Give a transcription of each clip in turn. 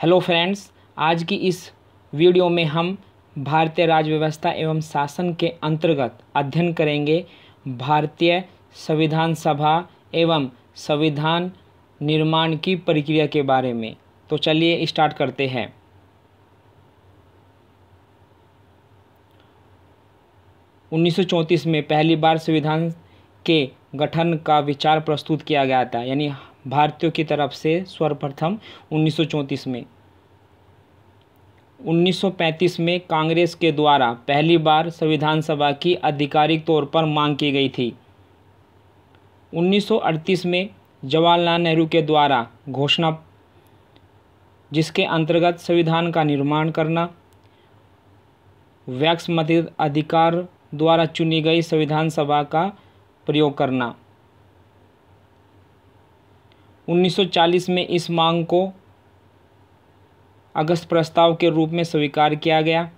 hello friends आज की इस वीडियो में हम भारतीय राज्य व्यवस्था एवं शासन के अंतर्गत अध्ययन करेंगे भारतीय संविधान सभा एवं संविधान निर्माण की प्रक्रिया के बारे में तो चलिए स्टार्ट करते हैं उन्नीस में पहली बार संविधान के गठन का विचार प्रस्तुत किया गया था यानी भारतीयों की तरफ से सर्वप्रथम 1934 में 1935 में कांग्रेस के द्वारा पहली बार संविधान सभा की आधिकारिक तौर पर मांग की गई थी 1938 में जवाहरलाल नेहरू के द्वारा घोषणा जिसके अंतर्गत संविधान का निर्माण करना वैक्स मत अधिकार द्वारा चुनी गई संविधान सभा का प्रयोग करना 1940 में इस मांग को अगस्त प्रस्ताव के रूप में स्वीकार किया गया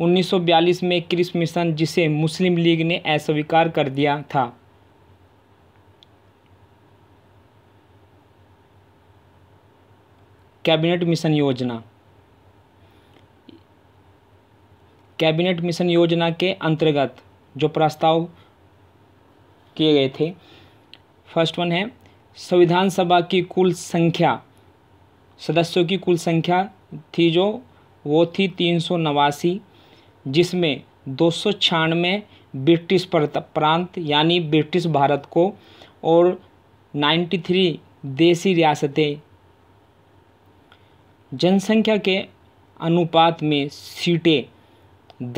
1942 में क्रिस मिशन जिसे मुस्लिम लीग ने अस्वीकार कर दिया था कैबिनेट मिशन योजना कैबिनेट मिशन योजना के अंतर्गत जो प्रस्ताव किए गए थे फर्स्ट वन है संविधान सभा की कुल संख्या सदस्यों की कुल संख्या थी जो वो थी तीन सौ नवासी जिसमें दो सौ छियानवे ब्रिटिश प्रांत यानी ब्रिटिश भारत को और नाइन्टी थ्री देसी रियासतें जनसंख्या के अनुपात में सीटें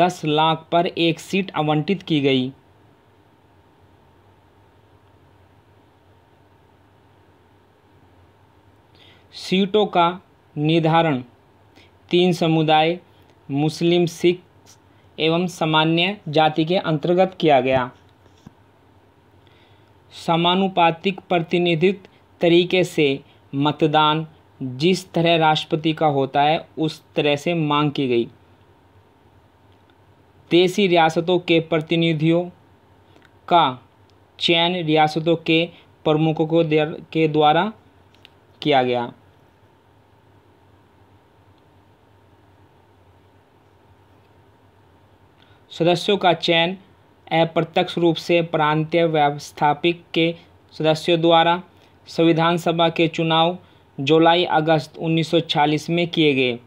दस लाख पर एक सीट आवंटित की गई सीटों का निर्धारण तीन समुदाय मुस्लिम सिख एवं सामान्य जाति के अंतर्गत किया गया समानुपातिक प्रतिनिधित्व तरीके से मतदान जिस तरह राष्ट्रपति का होता है उस तरह से मांग की गई देसी रियासतों के प्रतिनिधियों का चयन रियासतों के प्रमुखों के द्वारा किया गया सदस्यों का चयन अप्रत्यक्ष रूप से प्रांतीय व्यवस्थापिक के सदस्यों द्वारा संविधान सभा के चुनाव जुलाई अगस्त 1940 में किए गए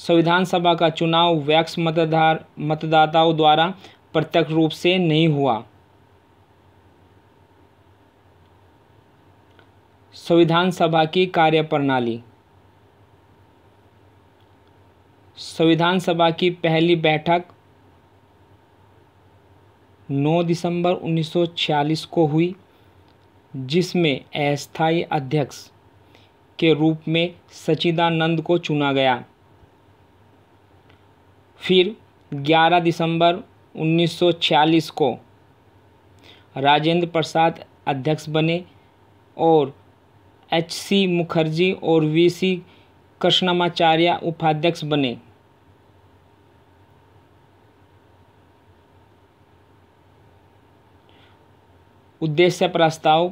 संविधान सभा का चुनाव वैक्स मतदार मतदाताओं द्वारा प्रत्यक्ष रूप से नहीं हुआ संविधान सभा की कार्यप्रणाली संविधान सभा की पहली बैठक 9 दिसंबर 1946 को हुई जिसमें अस्थायी अध्यक्ष के रूप में सचिदानंद को चुना गया फिर 11 दिसंबर 1946 को राजेंद्र प्रसाद अध्यक्ष बने और एच सी मुखर्जी और वी सी कृष्णमाचार्य उपाध्यक्ष बने उद्देश्य प्रस्ताव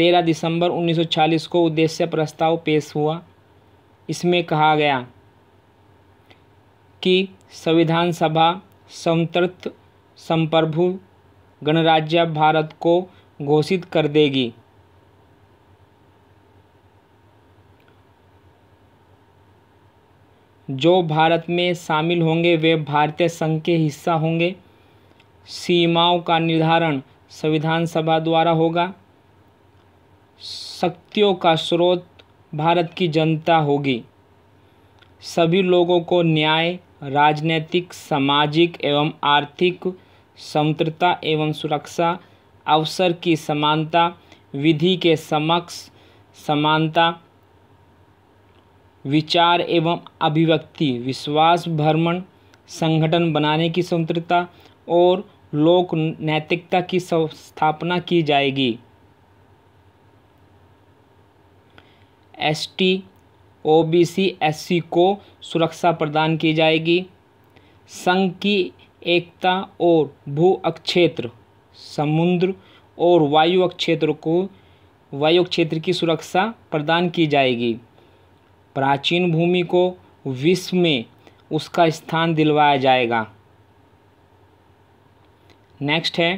13 दिसंबर 1940 को उद्देश्य प्रस्ताव पेश हुआ इसमें कहा गया कि संविधान सभा स्वतंत्र संप्रभु गणराज्य भारत को घोषित कर देगी जो भारत में शामिल होंगे वे भारतीय संघ के हिस्सा होंगे सीमाओं का निर्धारण संविधान सभा द्वारा होगा शक्तियों का स्रोत भारत की जनता होगी सभी लोगों को न्याय राजनैतिक सामाजिक एवं आर्थिक स्वतंत्रता एवं सुरक्षा अवसर की समानता विधि के समक्ष समानता विचार एवं अभिव्यक्ति विश्वास भ्रमण संगठन बनाने की स्वतंत्रता और लोक नैतिकता की स्थापना की जाएगी S T O B C S C को सुरक्षा प्रदान की जाएगी संघ की एकता और भू अक्षेत्र समुद्र और वायु अक्षेत्र को वायु क्षेत्र की सुरक्षा प्रदान की जाएगी प्राचीन भूमि को विश्व में उसका स्थान दिलवाया जाएगा नेक्स्ट है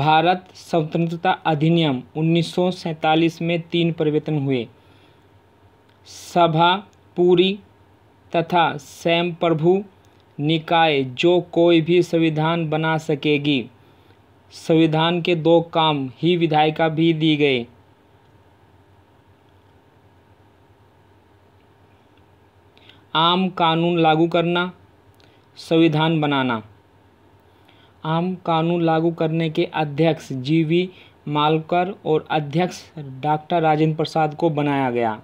भारत स्वतंत्रता अधिनियम 1947 में तीन परिवर्तन हुए सभा पूरी तथा स्वयं प्रभु निकाय जो कोई भी संविधान बना सकेगी संविधान के दो काम ही विधायिका भी दी गए आम कानून लागू करना संविधान बनाना आम कानून लागू करने के अध्यक्ष जी वी मालकर और अध्यक्ष डॉक्टर राजेंद्र प्रसाद को बनाया गया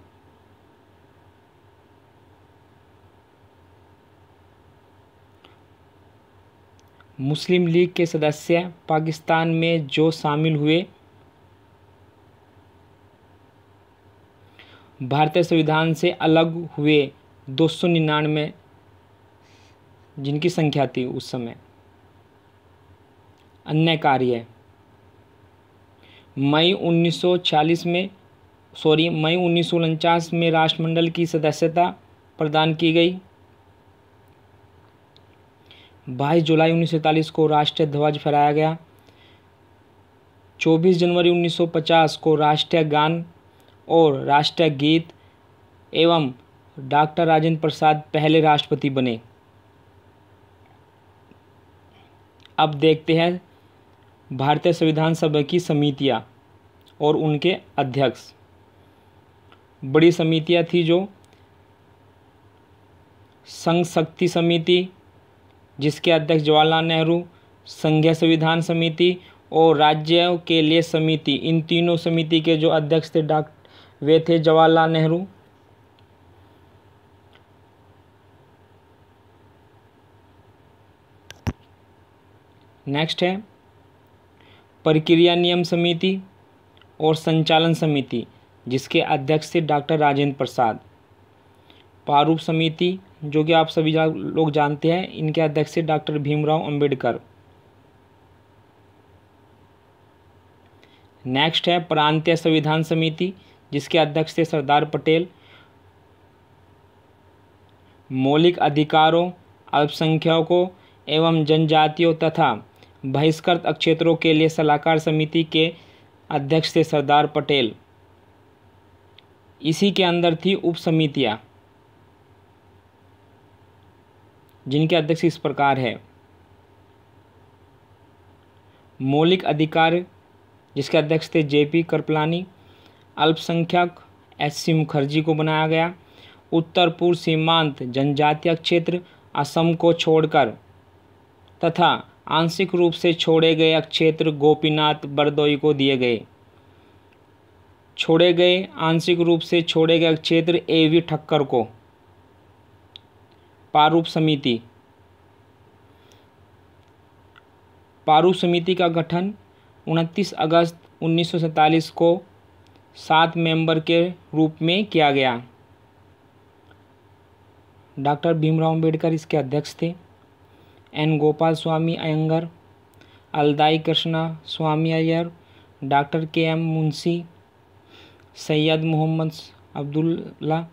मुस्लिम लीग के सदस्य पाकिस्तान में जो शामिल हुए भारतीय संविधान से अलग हुए दो सौ निन्यानवे जिनकी संख्या थी उस समय अन्य कार्य मई 1940 में सॉरी मई उन्नीस में राष्ट्रमंडल की सदस्यता प्रदान की गई 22 जुलाई 1947 को राष्ट्रीय ध्वज फहराया गया 24 जनवरी 1950 को राष्ट्रीय गान और राष्ट्रीय गीत एवं डॉक्टर राजेंद्र प्रसाद पहले राष्ट्रपति बने अब देखते हैं भारतीय संविधान सभा की समितियां और उनके अध्यक्ष बड़ी समितियां थी जो संघ शक्ति समिति जिसके अध्यक्ष जवाहरलाल नेहरू संघीय संविधान समिति और राज्यों के लिए समिति इन तीनों समिति के जो अध्यक्ष थे डॉक्टर वे थे जवाहरलाल नेहरू नेक्स्ट है प्रक्रिया नियम समिति और संचालन समिति जिसके अध्यक्ष थे डॉक्टर राजेंद्र प्रसाद प्रारूप समिति जो कि आप सभी जा, लोग जानते हैं इनके अध्यक्ष थे डॉक्टर भीमराव अंबेडकर नेक्स्ट है प्रांतीय संविधान समिति जिसके अध्यक्ष थे सरदार पटेल मौलिक अधिकारों अल्पसंख्यकों एवं जनजातियों तथा बहिष्कृत क्षेत्रों के लिए सलाहकार समिति के अध्यक्ष थे सरदार पटेल इसी के अंदर थी उप समितियाँ जिनके अध्यक्ष इस प्रकार है मौलिक अधिकार जिसके अध्यक्ष थे जेपी करपलानी अल्पसंख्यक एच सी मुखर्जी को बनाया गया उत्तर पूर्व सीमांत जनजातीय क्षेत्र असम को छोड़कर तथा आंशिक रूप से छोड़े गए क्षेत्र गोपीनाथ बरदोई को दिए गए छोड़े गए आंशिक रूप से छोड़े गए क्षेत्र ए वी ठक्कर को पारूप समिति पारूप समिति का गठन 29 अगस्त 1947 को सात मेंबर के रूप में किया गया डॉक्टर भीमराव अम्बेडकर इसके अध्यक्ष थे N Gopal Swami Ayyangar Alladi Krishna Swami Ayyar doctor K M Munshi Syed Mohammad Abdullah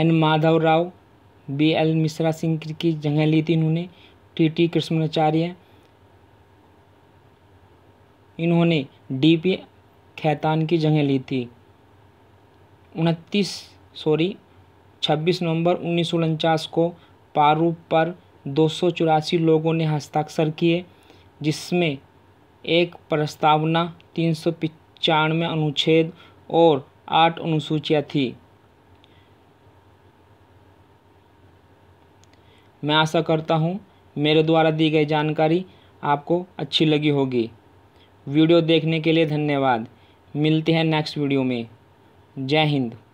N Madhav Rao B L Mishra Singh की जगह ली थी इन्होंने टी टी कृष्णाचार्य इन्होंने डी पी खैतान की जगह ली थी उनतीस सॉरी 26 नवंबर उन्नीस को पारू पर दो लोगों ने हस्ताक्षर किए जिसमें एक प्रस्तावना तीन सौ अनुच्छेद और आठ अनुसूचियाँ थी मैं आशा करता हूँ मेरे द्वारा दी गई जानकारी आपको अच्छी लगी होगी वीडियो देखने के लिए धन्यवाद मिलते हैं नेक्स्ट वीडियो में जय हिंद